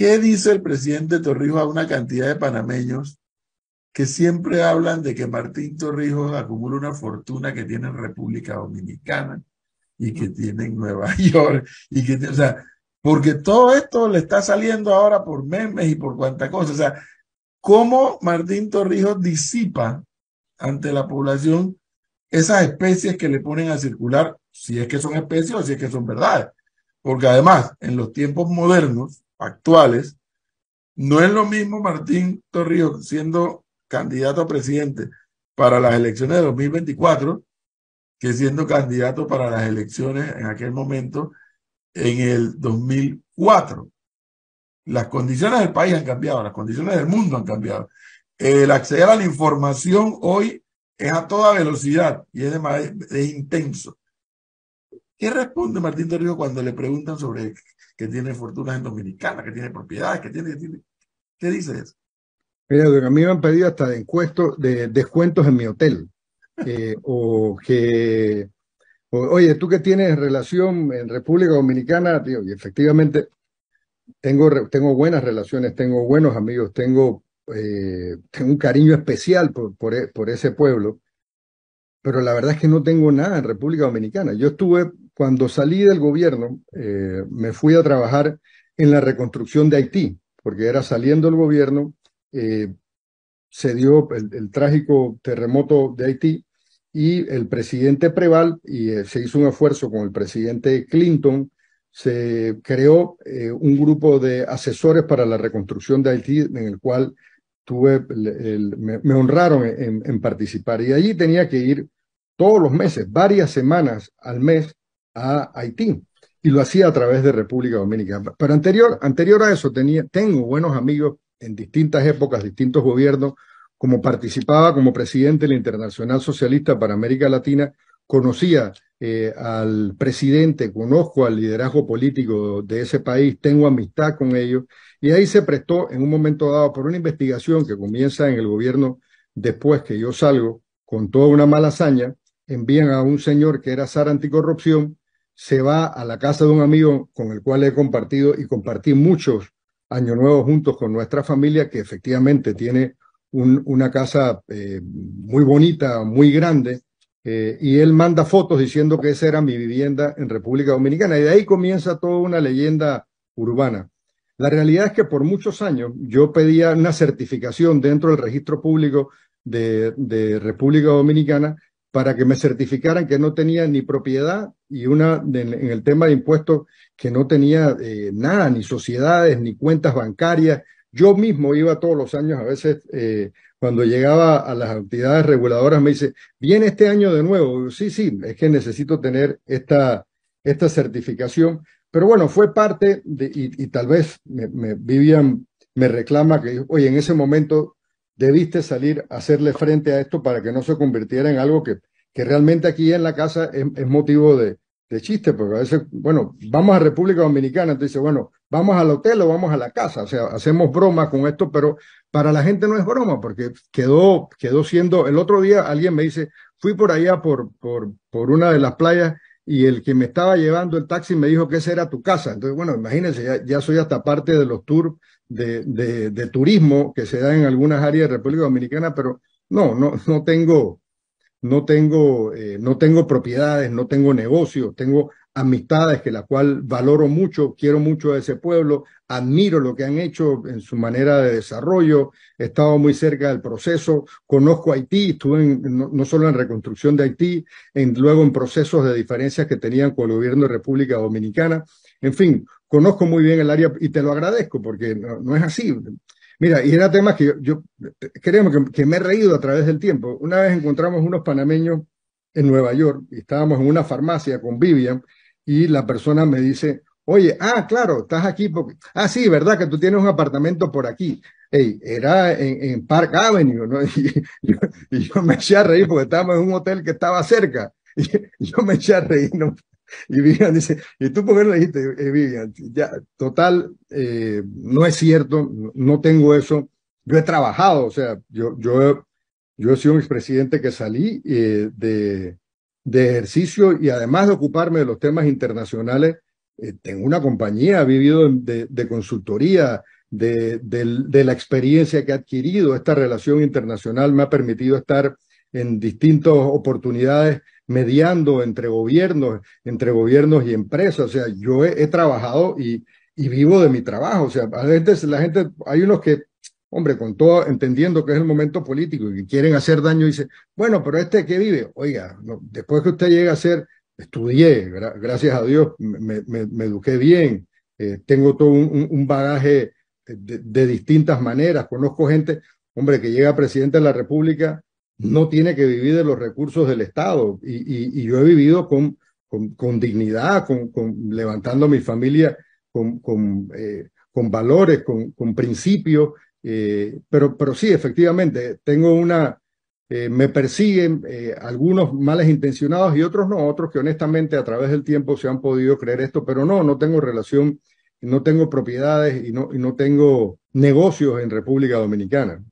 ¿Qué dice el presidente Torrijos a una cantidad de panameños que siempre hablan de que Martín Torrijos acumula una fortuna que tiene en República Dominicana y que tiene en Nueva York y que, o sea, porque todo esto le está saliendo ahora por memes y por cuanta cosa, o sea, cómo Martín Torrijos disipa ante la población esas especies que le ponen a circular, si es que son especies o si es que son verdades. Porque además, en los tiempos modernos, actuales, no es lo mismo Martín Torrijos siendo candidato a presidente para las elecciones de 2024 que siendo candidato para las elecciones en aquel momento en el 2004. Las condiciones del país han cambiado, las condiciones del mundo han cambiado. El acceder a la información hoy es a toda velocidad y es, de, es intenso. ¿Qué responde Martín Torrijos cuando le preguntan sobre que tiene fortunas en Dominicana, que tiene propiedades, que tiene, tiene? ¿Qué dice eso? Mira, a mí me han pedido hasta de, de descuentos en mi hotel. Eh, o que, oye, tú que tienes relación en República Dominicana, tío, y efectivamente tengo, tengo buenas relaciones, tengo buenos amigos, tengo, eh, tengo un cariño especial por, e, por, ese pueblo, pero la verdad es que no tengo nada en República Dominicana. Yo estuve cuando salí del gobierno, eh, me fui a trabajar en la reconstrucción de Haití, porque era saliendo el gobierno, eh, se dio el, trágico terremoto de Haití y el presidente Preval, y eh, se hizo un esfuerzo con el presidente Clinton, se creó un grupo de asesores para la reconstrucción de Haití, en el cual tuve me, honraron en, participar. Y allí tenía que ir todos los meses, varias semanas al mes, a Haití y lo hacía a través de República Dominicana. Pero anterior, anterior a eso tenía, tengo buenos amigos en distintas épocas, distintos gobiernos, como participaba como presidente de la Internacional Socialista para América Latina, conocía eh, al presidente, conozco al liderazgo político de ese país, tengo amistad con ellos, y ahí se prestó en un momento dado por una investigación que comienza en el gobierno después que yo salgo, con toda una mala hazaña, envían a un señor que era zar anticorrupción, se va a la casa de un amigo con el cual he compartido y compartí muchos años nuevos juntos con nuestra familia, que efectivamente tiene una casa eh, muy bonita, muy grande, eh, y él manda fotos diciendo que esa era mi vivienda en República Dominicana, y de ahí comienza toda una leyenda urbana. La realidad es que por muchos años yo pedía una certificación dentro del registro público de República Dominicana para que me certificaran que no tenía ni propiedad y una en, el tema de impuestos que no tenía eh, nada, ni sociedades, ni cuentas bancarias. Yo mismo iba todos los años, a veces eh, cuando llegaba a las entidades reguladoras me dice, viene este año de nuevo. sí, sí, es que necesito tener esta, esta certificación. Pero bueno, fue parte de, y, tal vez me, me, Vivian me reclama que, hoy en ese momento debiste salir a hacerle frente a esto para que no se convirtiera en algo que, que realmente aquí en la casa es, motivo de, chiste, porque a veces, bueno, vamos a República Dominicana, entonces, bueno, vamos al hotel o vamos a la casa, o sea, hacemos broma con esto, pero para la gente no es broma, porque quedó, quedó siendo, el otro día alguien me dice, fui por allá por, por, por una de las playas y el que me estaba llevando el taxi me dijo que esa era tu casa. Entonces, bueno, imagínense, ya, soy hasta parte de los tours de, turismo que se dan en algunas áreas de República Dominicana, pero no, no, no tengo, no tengo, eh, no tengo propiedades, no tengo negocios, tengo amistades que la cual valoro mucho, quiero mucho a ese pueblo, admiro lo que han hecho en su manera de desarrollo, he estado muy cerca del proceso, conozco Haití, estuve no, solo en reconstrucción de Haití, luego en procesos de diferencias que tenían con el gobierno de República Dominicana, en fin, conozco muy bien el área y te lo agradezco porque no, es así. Mira, y era tema que yo, eh, creo que, que me he reído a través del tiempo. Una vez encontramos unos panameños en Nueva York y estábamos en una farmacia con Vivian y la persona me dice, oye, ah, claro, estás aquí porque, ah, sí, verdad que tú tienes un apartamento por aquí. Hey, era en, Park Avenue, ¿no? Y, yo me eché a reír porque estábamos en un hotel que estaba cerca. Y yo me eché a reír, ¿no? Y Vivian dice, ¿y tú por qué lo dijiste, eh, Vivian? Ya, total, eh, no es cierto, no tengo eso. Yo he trabajado, o sea, yo, yo yo he sido un expresidente que salí eh, de, ejercicio y además de ocuparme de los temas internacionales, eh, tengo una compañía, he vivido de, consultoría, de, de, la experiencia que he adquirido. Esta relación internacional me ha permitido estar en distintas oportunidades mediando entre gobiernos, entre gobiernos y empresas. O sea, yo he, trabajado y, y vivo de mi trabajo. O sea, a veces la gente, hay unos que hombre, con todo, entendiendo que es el momento político y que quieren hacer daño, dice, bueno, pero este que vive, oiga, después que usted llega a ser, estudié, gracias a Dios, me, eduqué bien, eh, tengo todo un, bagaje de, distintas maneras, conozco gente, hombre, que llega a presidente de la República, no tiene que vivir de los recursos del Estado, y, yo he vivido con, con, dignidad, con, levantando a mi familia con, con eh, valores, con principios, eh, pero, pero sí, efectivamente, tengo una, eh, me persiguen eh, algunos males intencionados y otros no, otros que honestamente a través del tiempo se han podido creer esto, pero no, no tengo relación, no tengo propiedades y no, y no tengo negocios en República Dominicana.